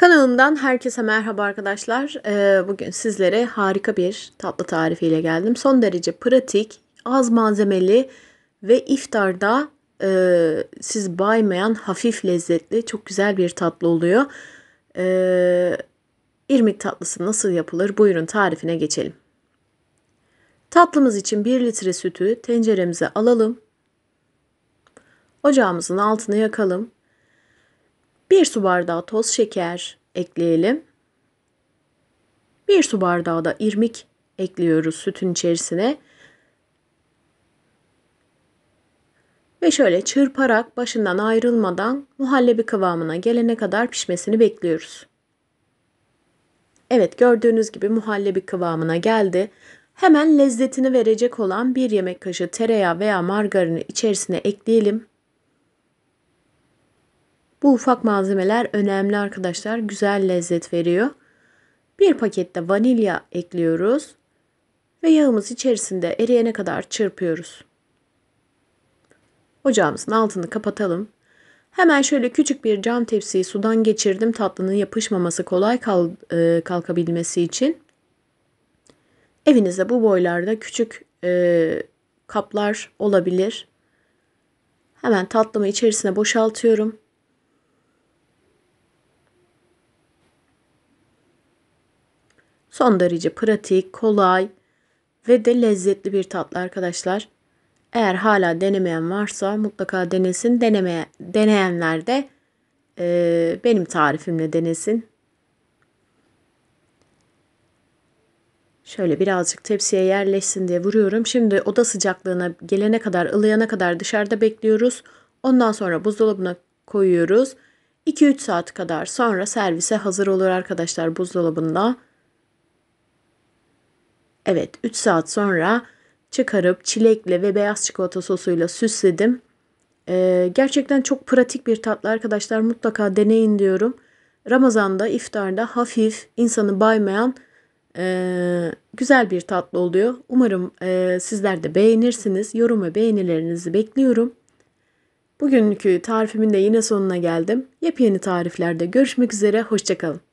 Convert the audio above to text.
Kanalımdan herkese merhaba arkadaşlar. Ee, bugün sizlere harika bir tatlı tarifiyle geldim. Son derece pratik, az malzemeli ve iftarda e, siz baymayan hafif lezzetli çok güzel bir tatlı oluyor. Ee, İrmik tatlısı nasıl yapılır? Buyurun tarifine geçelim. Tatlımız için 1 litre sütü tenceremize alalım. Ocağımızın altını yakalım. 1 su bardağı toz şeker ekleyelim. 1 su bardağı da irmik ekliyoruz sütün içerisine. Ve şöyle çırparak başından ayrılmadan muhallebi kıvamına gelene kadar pişmesini bekliyoruz. Evet gördüğünüz gibi muhallebi kıvamına geldi. Hemen lezzetini verecek olan bir yemek kaşığı tereyağı veya margarini içerisine ekleyelim. Bu ufak malzemeler önemli arkadaşlar. Güzel lezzet veriyor. Bir pakette vanilya ekliyoruz ve yağımız içerisinde eriyene kadar çırpıyoruz. Ocağımızın altını kapatalım. Hemen şöyle küçük bir cam tepsiyi sudan geçirdim tatlının yapışmaması kolay kal e, kalkabilmesi için. Evinizde bu boylarda küçük e, kaplar olabilir. Hemen tatlımı içerisine boşaltıyorum. Son derece pratik, kolay ve de lezzetli bir tatlı arkadaşlar. Eğer hala denemeyen varsa mutlaka denesin. Deneme, deneyenler de e, benim tarifimle denesin. Şöyle birazcık tepsiye yerleşsin diye vuruyorum. Şimdi oda sıcaklığına gelene kadar, ılıyana kadar dışarıda bekliyoruz. Ondan sonra buzdolabına koyuyoruz. 2-3 saat kadar sonra servise hazır olur arkadaşlar buzdolabında. Evet 3 saat sonra çıkarıp çilekle ve beyaz çikolata sosuyla süsledim. Ee, gerçekten çok pratik bir tatlı arkadaşlar mutlaka deneyin diyorum. Ramazan'da iftarda hafif insanı baymayan e, güzel bir tatlı oluyor. Umarım e, sizler de beğenirsiniz. Yorum ve beğenilerinizi bekliyorum. Bugünkü tarifimin de yine sonuna geldim. Yepyeni tariflerde görüşmek üzere. Hoşçakalın.